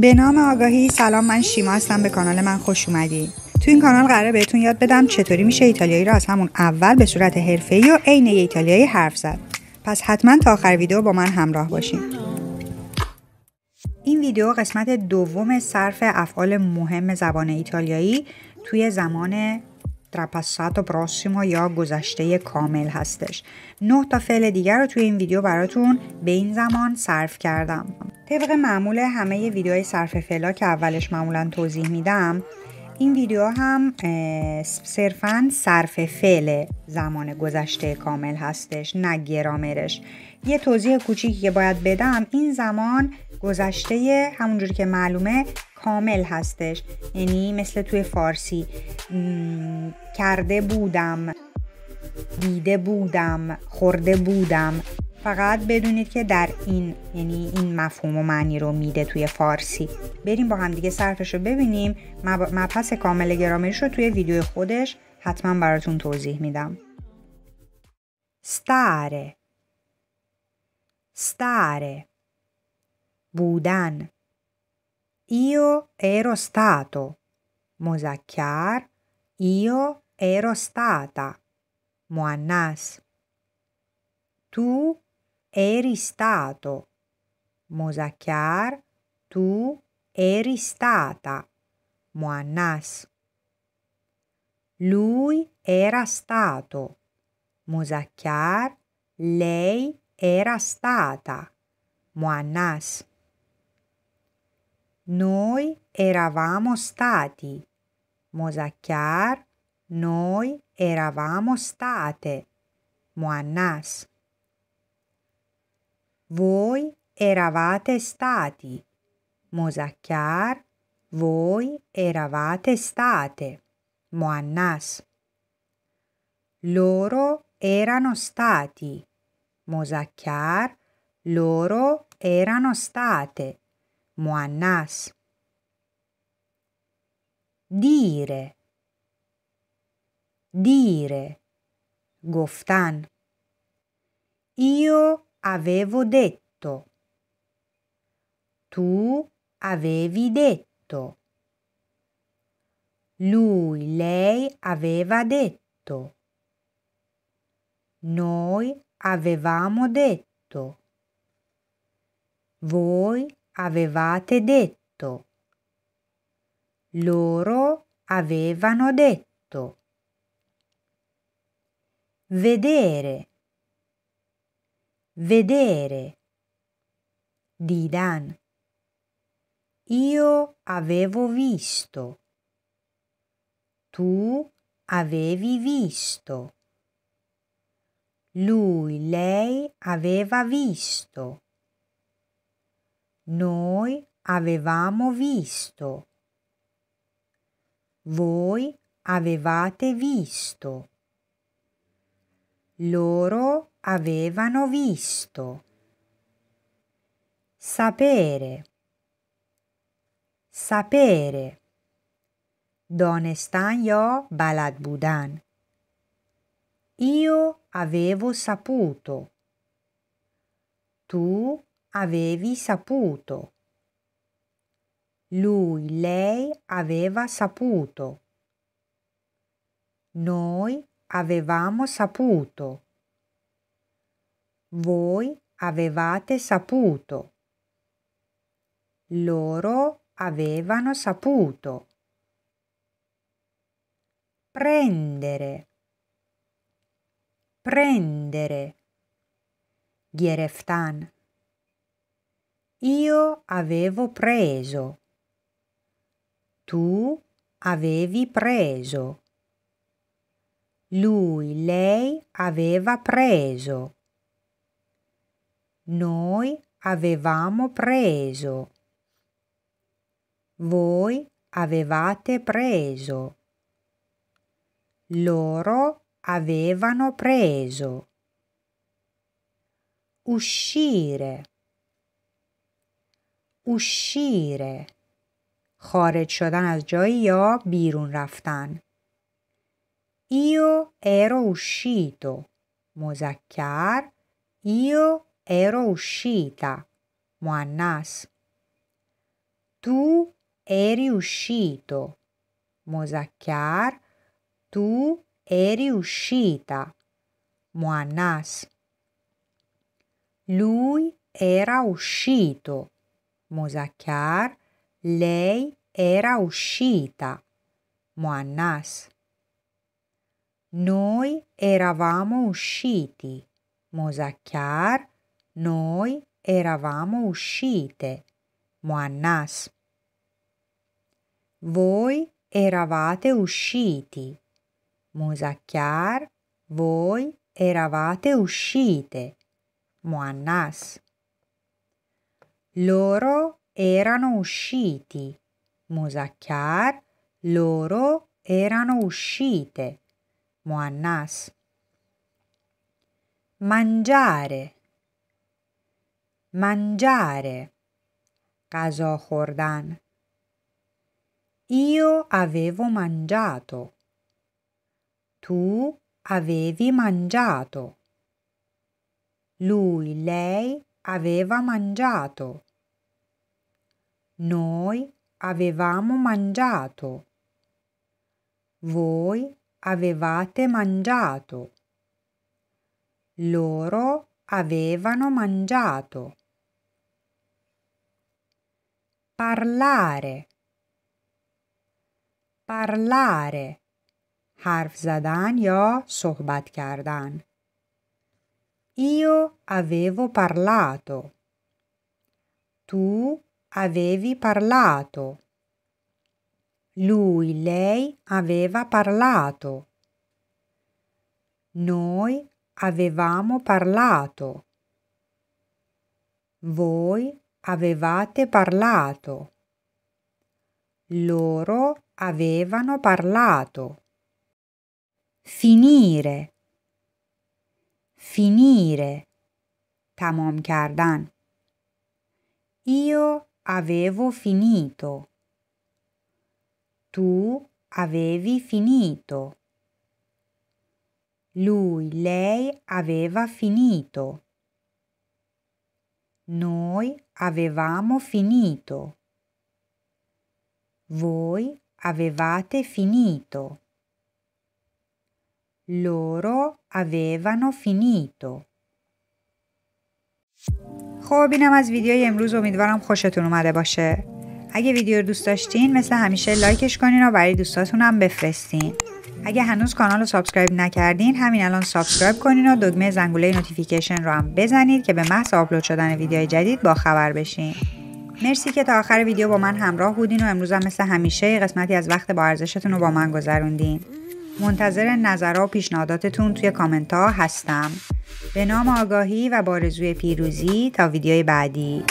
به نام آگاهی سلام من شیما هستم به کانال من خوش اومدی تو این کانال قراره بهتون یاد بدم چطوری میشه ایتالیایی را از همون اول به صورت حرفه‌ای و عین ایتالیایی حرف زد پس حتما تا آخر ویدیو با من همراه باشین این ویدیو قسمت دوم صرف افعال مهم زبان ایتالیایی توی زمان و پروسیمو یا گذشته کامل هستش نه تا فعل دیگر رو توی این ویدیو براتون به این زمان صرف کردم طبق معمول همه ویدیوهای صرف فعلا که اولش معمولا توضیح میدم این ویدیو هم صرفا صرف فعل زمان گذشته کامل هستش نه گرامرش یه توضیح کوچیکی که باید بدم این زمان گذشته همونجور که معلومه کامل هستش یعنی مثل توی فارسی کرده بودم دیده بودم خورده بودم فقط بدونید که در این یعنی این مفهوم و معنی رو میده توی فارسی بریم با هم دیگه صرفش رو ببینیم مبحث کامل گرامریش رو توی ویدیو خودش حتما براتون توضیح میدم ستاره ستاره بودن Io ero stato. Mozakhiar. Io ero stata. Muannas. Tu eri stato. Mozakhiar. Tu eri stata. Muannas. Lui era stato. Muzakhiar, lei era stata. Muannas noi eravamo stati. Mosacchiar, noi eravamo state. Moannas. Voi eravate stati. Mosacchiar, voi eravate state. Moannas. Loro erano stati. Mosacchiar, loro erano state. Muannas. Dire. Dire. Goftan. Io avevo detto. Tu avevi detto. Lui, lei aveva detto. Noi avevamo detto. Voi avevate detto. Loro avevano detto. Vedere. Vedere. Didan. Io avevo visto. Tu avevi visto. Lui, lei aveva visto. Noi avevamo visto. Voi avevate visto. Loro avevano visto. Sapere. Sapere. دانستن یا balad budan. Io avevo saputo. Tu avevi saputo. Lui, lei aveva saputo. Noi avevamo saputo. Voi avevate saputo. Loro avevano saputo. Prendere. Prendere. Giereftan. Io avevo preso. Tu avevi preso. Lui, lei aveva preso. Noi avevamo preso. Voi avevate preso. Loro avevano preso. Uscire. uscire خارج شدن از جایی یا بیرون رفتن io ero uscito مذکر io ero uscita مؤنث tu eri uscito مذکر tu eri uscita مؤنث lui era uscito Muzakkar. Lei era uscita. Muannas. Noi eravamo usciti. Muzakkar. Noi eravamo uscite. Muannas. Voi eravate usciti. Muzakkar. Voi eravate uscite. Muannas loro erano usciti. Muzakkar, loro erano uscite. Muannas. Mangiare. Mangiare. Caso Jordan. Io avevo mangiato. Tu avevi mangiato. Lui, lei aveva mangiato. Noi avevamo mangiato. Voi avevate mangiato. Loro avevano mangiato. Parlare. Parlare. حرف زدن یا صحبت کردن. Io avevo parlato. Tu avevi parlato. Lui, lei aveva parlato. Noi avevamo parlato. Voi avevate parlato. Loro avevano parlato. Finire. Finire. تمام کردن. Io avevo finito. Tu avevi finito. Lui, lei aveva finito. Noi avevamo finito. Voi avevate finito. Loro avevano finito. خب اینم از ویدیوی امروز امیدوارم خوشتون اومده باشه اگه ویدیو رو دوست داشتین مثل همیشه لایکش کنین و برای دوستاتون هم بفرستین اگه هنوز کانال رو سابسکرایب نکردین همین الان سابسکرایب کنین و دکمه زنگوله نوتیفیکیشن رو هم بزنید که به محض آپلود شدن ویدیوهای جدید با خبر بشین مرسی که تا آخر ویدیو با من همراه بودین و امروز هم مثل همیشه قسمتی از وقت با ارزشتون رو با من گذروندین منتظر نظرها و پیشنهاداتتون توی کامنت ها هستم به نام آگاهی و بارزوی پیروزی تا ویدیوی بعدی